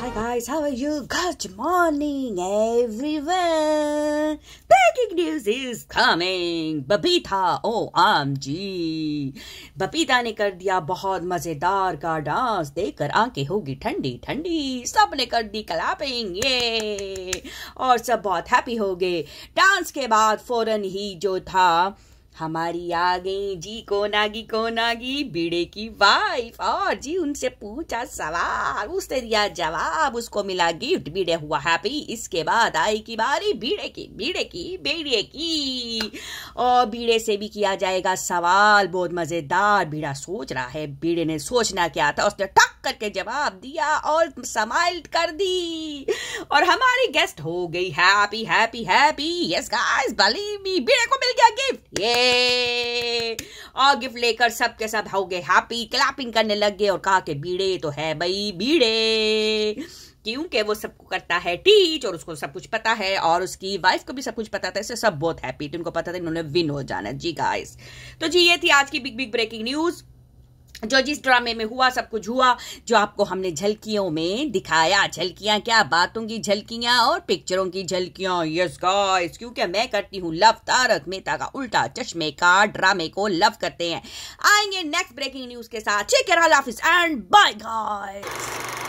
Hi guys, how are you? Good morning, everyone. Breaking news is coming. Babita ओ आम जी बबीता ने कर दिया बहुत मजेदार का डांस देखकर आंखें होगी ठंडी ठंडी सब ने कर दी क्लैपिंग ये और सब बहुत हैप्पी हो गए डांस के बाद फौरन ही जो था हमारी आ गई जी को नागी को नागी बीड़े की वाइफ और जी उनसे पूछा सवाल उसने दिया जवाब उसको मिला गिफ्ट बीड़े हुआ हैप्पी इसके बाद आई की बारी बीड़े की बीड़े की बीड़े की और बीड़े से भी किया जाएगा सवाल बहुत मजेदार बीड़ा सोच रहा है बीड़े ने सोचना क्या था उसने टक करके जवाब दिया और समाइल कर दी और हमारी गेस्ट हो गई happy happy happy yes guys believe me बीड़े को मिल गया ये और गिफ्ट लेकर सब के सब हो गए हैप्पी क्लैपिंग करने लग गए और कहा कि बीड़े तो है भाई बीड़े क्योंकि वो सबको करता है टीच और उसको सब कुछ पता है और उसकी वाइफ को भी सब कुछ पता था इससे सब बहुत हैप्पी थे उनको पता था इन्होंने विन हो जाना जी गाइस तो जी ये थी आज की बिग बिग ब्रेकिंग न्यूज़ जो जिस ड्रामे में हुआ सब कुछ हुआ जो आपको हमने झलकियों में दिखाया झलकियां क्या बातों की झलकियां और पिक्चरों की झलकियां यस गाइस क्योंकि मैं करती हूँ लव तारक मेहता का उल्टा चश्मे का ड्रामे को लव करते हैं आएंगे नेक्स्ट ब्रेकिंग न्यूज के साथ चेक एंड बाय गाइस